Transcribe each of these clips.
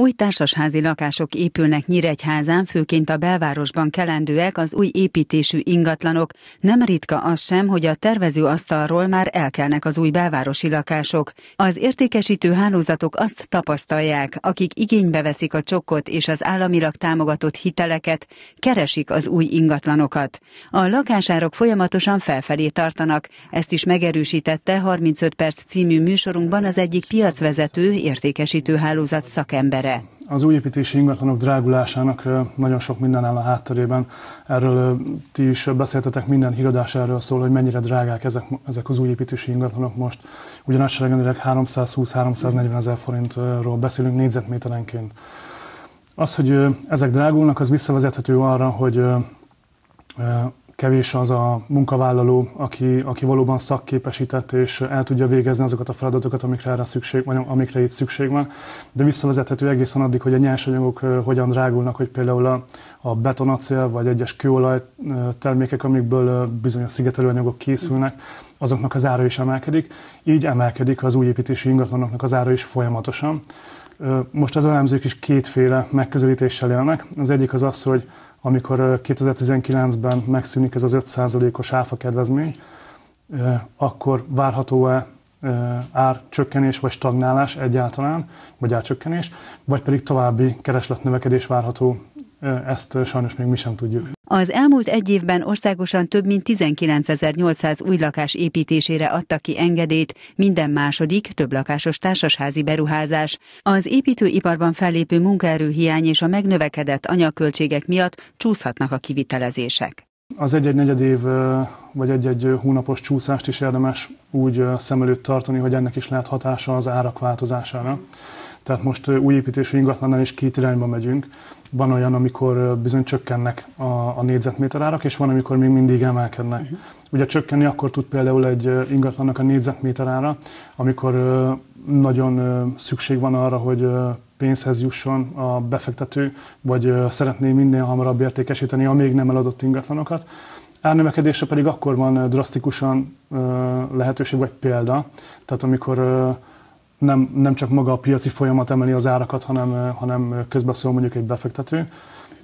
Új társasházi lakások épülnek Nyíregyházán, főként a belvárosban kelendőek az új építésű ingatlanok. Nem ritka az sem, hogy a tervező asztalról már elkelnek az új belvárosi lakások. Az értékesítő hálózatok azt tapasztalják, akik igénybe veszik a csokkot és az államilag támogatott hiteleket, keresik az új ingatlanokat. A lakásárak folyamatosan felfelé tartanak, ezt is megerősítette 35 perc című műsorunkban az egyik piacvezető értékesítő hálózat szakembere jövőre? Az újépítési ingatlanok drágulásának nagyon sok minden áll a hátterében. Erről ti is beszéltetek, minden híradás erről szól, hogy mennyire drágák ezek, ezek az újépítési ingatlanok most. Ugyanasságendileg 320-340 ezer forintról beszélünk négyzetméterenként. Az, hogy ezek drágulnak, az visszavezethető arra, hogy kevés az a munkavállaló, aki, aki valóban szakképesített és el tudja végezni azokat a feladatokat, amikre, erre szükség, vagy amikre itt szükség van. De visszavezethető egészen addig, hogy a nyersanyagok hogyan drágulnak, hogy például a, a betonacél vagy egyes kőolaj termékek, amikből bizonyos szigetelőanyagok készülnek, azoknak az ára is emelkedik, így emelkedik az új építési ingatlanoknak az ára is folyamatosan. Most az elemzők is kétféle megközelítéssel élnek. Az egyik az az, hogy amikor 2019-ben megszűnik ez az 5%-os áfa kedvezmény, akkor várható-e árcsökkenés vagy stagnálás egyáltalán, vagy árcsökkenés, vagy pedig további keresletnövekedés várható, ezt sajnos még mi sem tudjuk. Az elmúlt egy évben országosan több mint 19.800 új lakás építésére adtak ki engedélyt, minden második több lakásos társasházi beruházás. Az építőiparban fellépő munkaerőhiány és a megnövekedett anyagköltségek miatt csúszhatnak a kivitelezések. Az egy-egy negyed év vagy egy-egy hónapos csúszást is érdemes úgy szem előtt tartani, hogy ennek is lehet hatása az árak változására. Tehát most új építésű ingatlannál is két irányba megyünk. Van olyan, amikor bizony csökkennek a, a árak, és van, amikor még mindig emelkednek. Uh-huh. Ugye csökkenni akkor tud például egy ingatlannak a ára, amikor nagyon szükség van arra, hogy pénzhez jusson a befektető, vagy szeretné minél hamarabb értékesíteni a még nem eladott ingatlanokat. Árnövekedésre pedig akkor van drasztikusan lehetőség vagy példa, tehát amikor nem, nem csak maga a piaci folyamat emeli az árakat, hanem, eh, hanem szól mondjuk egy befektető,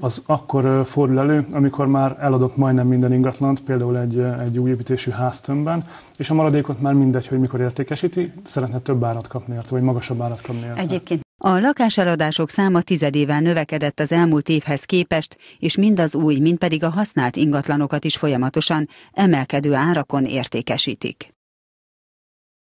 az akkor eh, fordul elő, amikor már eladott majdnem minden ingatlant, például egy, eh, egy új építésű háztömbben, és a maradékot már mindegy, hogy mikor értékesíti, szeretne több árat kapni érte, vagy magasabb árat kapni érte. Egyébként a lakáseladások száma tizedével növekedett az elmúlt évhez képest, és mind az új, mind pedig a használt ingatlanokat is folyamatosan emelkedő árakon értékesítik.